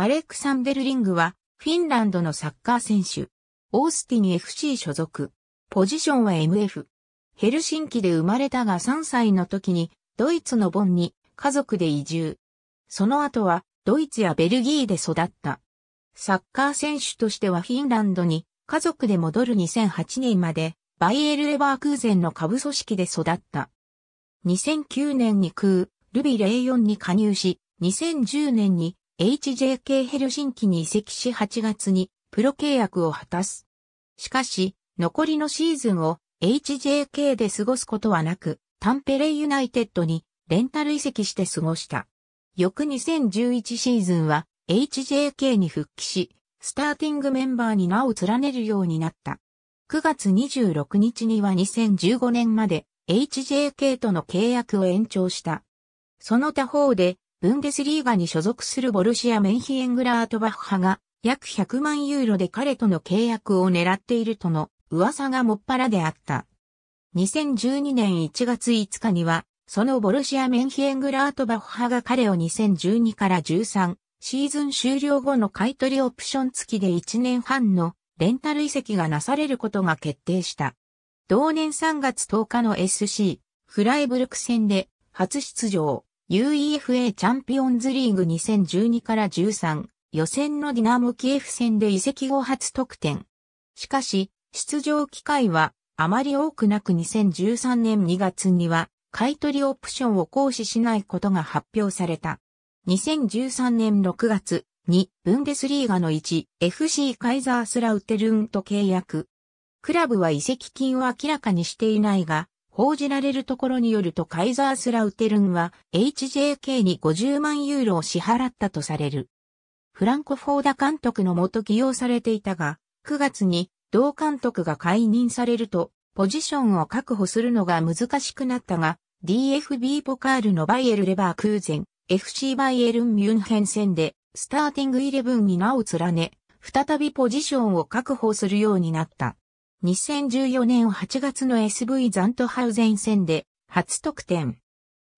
アレクサンデル・リングは、フィンランドのサッカー選手。オースティン FC 所属。ポジションは MF。ヘルシンキで生まれたが3歳の時に、ドイツのボンに家族で移住。その後は、ドイツやベルギーで育った。サッカー選手としてはフィンランドに家族で戻る2008年まで、バイエル・レバークーゼンの下部組織で育った。2009年に空、ルビレインに加入し、2010年に HJK ヘルシンキに移籍し8月にプロ契約を果たす。しかし、残りのシーズンを HJK で過ごすことはなく、タンペレユナイテッドにレンタル移籍して過ごした。翌2011シーズンは HJK に復帰し、スターティングメンバーに名を連ねるようになった。9月26日には2015年まで HJK との契約を延長した。その他方でブンデスリーガに所属するボルシア・メンヒエングラートバッハが約100万ユーロで彼との契約を狙っているとの噂がもっぱらであった。2012年1月5日には、そのボルシア・メンヒエングラートバッハが彼を2012から13シーズン終了後の買取オプション付きで1年半のレンタル移籍がなされることが決定した。同年3月10日の SC フライブルク戦で初出場。UEFA チャンピオンズリーグ2012から13予選のディナモキエフ戦で移籍後初得点。しかし、出場機会はあまり多くなく2013年2月には買取オプションを行使しないことが発表された。2013年6月にブンデスリーガの1 FC カイザースラウテルンと契約。クラブは移籍金を明らかにしていないが、報じられるところによるとカイザースラウテルンは HJK に50万ユーロを支払ったとされる。フランコ・フォーダ監督のもと起用されていたが、9月に同監督が解任されると、ポジションを確保するのが難しくなったが、DFB ポカールのバイエル・レバークーゼン、FC バイエルン・ミュンヘン戦で、スターティングイレブンに名を連ね、再びポジションを確保するようになった。2014年8月の SV ザントハウゼン戦で初得点。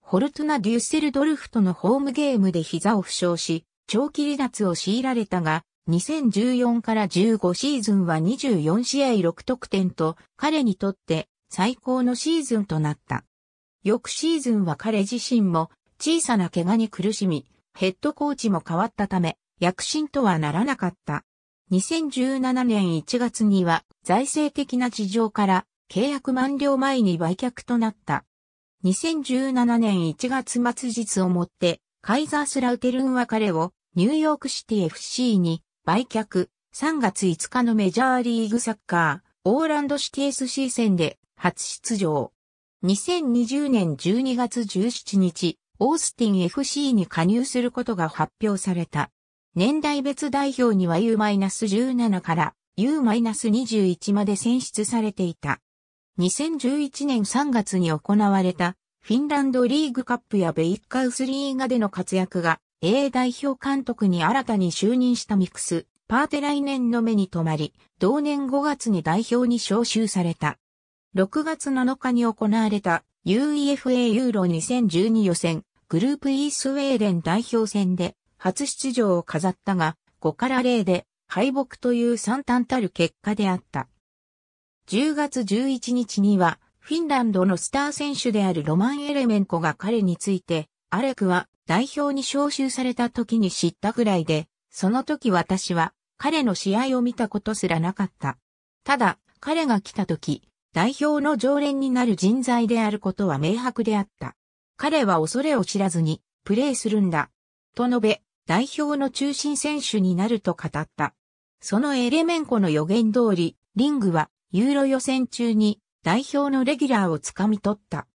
ホルトナ・デュッセルドルフとのホームゲームで膝を負傷し、長期離脱を強いられたが、2014から15シーズンは24試合6得点と、彼にとって最高のシーズンとなった。翌シーズンは彼自身も小さな怪我に苦しみ、ヘッドコーチも変わったため、躍進とはならなかった。2017年1月には財政的な事情から契約満了前に売却となった。2017年1月末日をもって、カイザースラウテルンは彼をニューヨークシティ FC に売却。3月5日のメジャーリーグサッカー、オーランドシティ SC 戦で初出場。2020年12月17日、オースティン FC に加入することが発表された。年代別代表には U-17 から U-21 まで選出されていた。2011年3月に行われたフィンランドリーグカップやベイッカウスリーガでの活躍が A 代表監督に新たに就任したミクス、パーテ来年の目に留まり、同年5月に代表に招集された。6月7日に行われた UEFA ユーロ2012予選グループ E スウェーデン代表戦で初出場を飾ったが、5から0で敗北という惨憺たる結果であった。10月11日には、フィンランドのスター選手であるロマン・エレメンコが彼について、アレクは代表に招集された時に知ったぐらいで、その時私は彼の試合を見たことすらなかった。ただ、彼が来た時、代表の常連になる人材であることは明白であった。彼は恐れを知らずに、プレーするんだ。と述べ、代表の中心選手になると語った。そのエレメンコの予言通り、リングはユーロ予選中に代表のレギュラーをつかみ取った。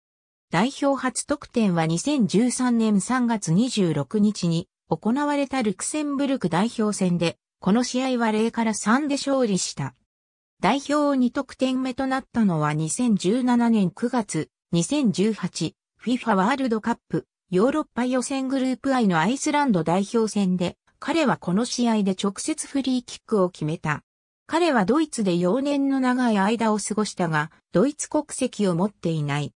代表初得点は2013年3月26日に行われたルクセンブルク代表戦で、この試合は0から3で勝利した。代表2得点目となったのは2017年9月、2018FIFA ワールドカップヨーロッパ予選グループ I のアイスランド代表戦で、彼はこの試合で直接フリーキックを決めた。彼はドイツで幼年の長い間を過ごしたが、ドイツ国籍を持っていない。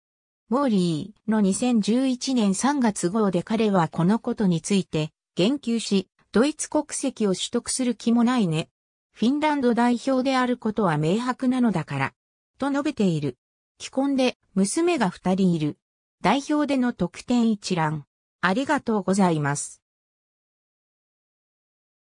モーリーの2011年3月号で彼はこのことについて言及し、ドイツ国籍を取得する気もないね。フィンランド代表であることは明白なのだから。と述べている。既婚で娘が二人いる。代表での得点一覧。ありがとうございます。